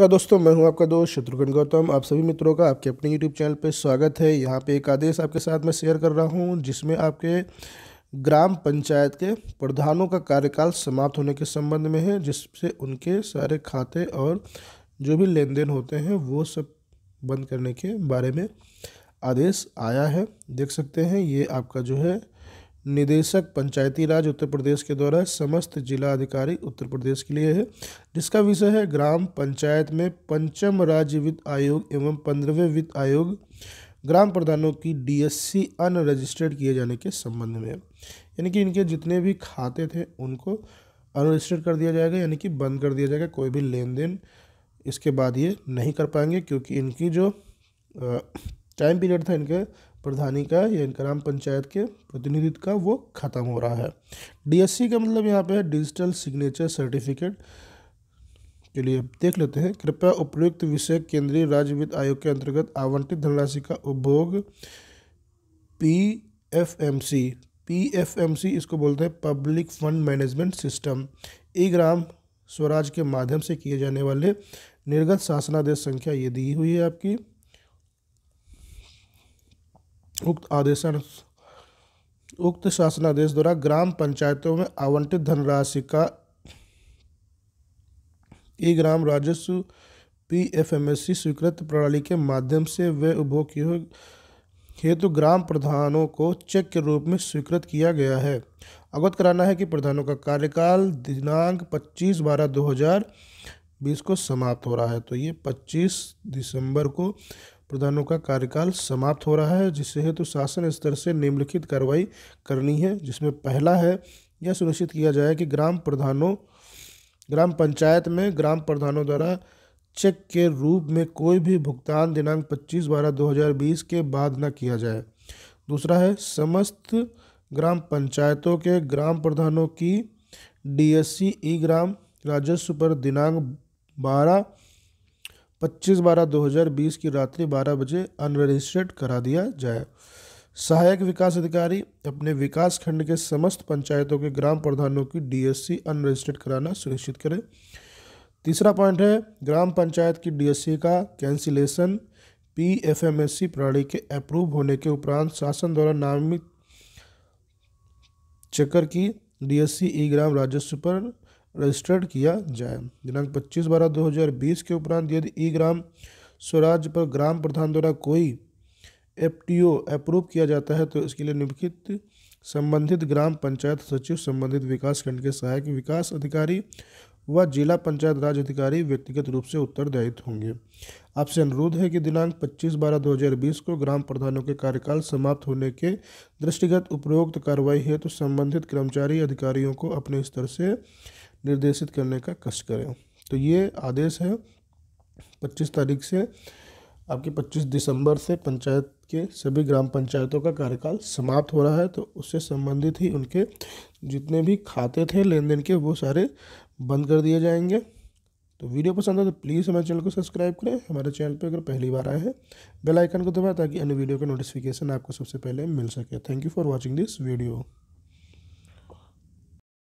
नमस्कार दोस्तों मैं हूं आपका दोस्त शत्रुघ्न गौतम आप सभी मित्रों का आपके अपने यूट्यूब चैनल पर स्वागत है यहां पे एक आदेश आपके साथ मैं शेयर कर रहा हूं जिसमें आपके ग्राम पंचायत के प्रधानों का कार्यकाल समाप्त होने के संबंध में है जिससे उनके सारे खाते और जो भी लेन देन होते हैं वो सब बंद करने के बारे में आदेश आया है देख सकते हैं ये आपका जो है निदेशक पंचायती राज उत्तर प्रदेश के द्वारा समस्त जिला अधिकारी उत्तर प्रदेश के लिए है जिसका विषय है ग्राम पंचायत में पंचम राज्य वित्त आयोग एवं पंद्रहवें वित्त आयोग ग्राम प्रधानों की डीएससी अनरजिस्टर्ड किए जाने के संबंध में यानी कि इनके जितने भी खाते थे उनको अनरजिस्टर्ड कर दिया जाएगा यानी कि बंद कर दिया जाएगा कोई भी लेन देन इसके बाद ये नहीं कर पाएंगे क्योंकि इनकी जो टाइम पीरियड था इनके प्रधानी का या ग्राम पंचायत के प्रतिनिधित्व का वो ख़त्म हो रहा है डीएससी का मतलब यहाँ पे है डिजिटल सिग्नेचर सर्टिफिकेट चलिए देख लेते हैं कृपया उपयुक्त विषय केंद्रीय राज्य वित्त आयोग के अंतर्गत आवंटित धनराशि का उपभोग P F M C P F M C इसको बोलते हैं public fund management system e Gram Swaraj के माध्यम से किए जाने वाले निर्गत शासनादेश संख्या ये दी हुई है आपकी उक्त आदेश उक्त शासनादेश द्वारा ग्राम पंचायतों में आवंटित धनराशि का ई ग्राम राजस्व पी एफ एम एस सी स्वीकृत प्रणाली के माध्यम से वे उपभोग किए हुए हेतु ग्राम प्रधानों को चेक के रूप में स्वीकृत किया गया है अवगत कराना है कि प्रधानों का कार्यकाल दिनांक 25 बारह 2020 को समाप्त हो रहा है तो ये 25 दिसंबर को प्रधानों का कार्यकाल समाप्त हो रहा है जिससे हेतु तो शासन स्तर से निम्नलिखित कार्रवाई करनी है जिसमें पहला है यह सुनिश्चित किया जाए कि ग्राम प्रधानों ग्राम पंचायत में ग्राम प्रधानों द्वारा चेक के रूप में कोई भी भुगतान दिनांक 25 बारह 2020 के बाद न किया जाए दूसरा है समस्त ग्राम पंचायतों के ग्राम प्रधानों की डीएससी ई ग्राम राजस्व पर दिनांक बारह 25 बारह 2020 की रात्रि 12 बजे अनरजिस्टर्ड करा दिया जाए सहायक विकास अधिकारी अपने विकास खंड के समस्त पंचायतों के ग्राम प्रधानों की डीएससी अनरजिस्टर्ड कराना सुनिश्चित करें तीसरा पॉइंट है ग्राम पंचायत की डीएससी का cancellation P F M S सी प्रणाली के अप्रूव होने के उपरांत शासन द्वारा नामित चक्कर की डीएससी ई ग्राम राजस्व पर रजिस्टर्ड किया जाए दिनांक 25 बारह 2020 के उपरांत यदि ई ग्राम स्वराज पर ग्राम प्रधान द्वारा कोई एफटीओ अप्रूव किया जाता है तो इसके लिए निम्नलिखित संबंधित ग्राम पंचायत सचिव संबंधित विकास खंड के सहायक विकास अधिकारी व जिला पंचायत राज अधिकारी व्यक्तिगत रूप से उत्तरदायित्व होंगे आपसे अनुरोध है कि दिनांक 25 बारह 2020 को ग्राम प्रधानों के कार्यकाल समाप्त होने के दृष्टिगत उपरोक्त कार्रवाई हेतु तो संबंधित कर्मचारी अधिकारियों को अपने स्तर से निर्देशित करने का कष्ट करें तो ये आदेश है पच्चीस तारीख से आपकी 25 दिसंबर से पंचायत के सभी ग्राम पंचायतों का कार्यकाल समाप्त हो रहा है तो उससे संबंधित ही उनके जितने भी खाते थे लेन देन के वो सारे बंद कर दिए जाएंगे तो वीडियो पसंद है तो प्लीज़ हमारे चैनल को सब्सक्राइब करें हमारे चैनल पर अगर पहली बार आए हैं बेल आइकन को दबाएं ताकि अन्य वीडियो का नोटिफिकेशन आपको सबसे पहले मिल सके thank you for watching this video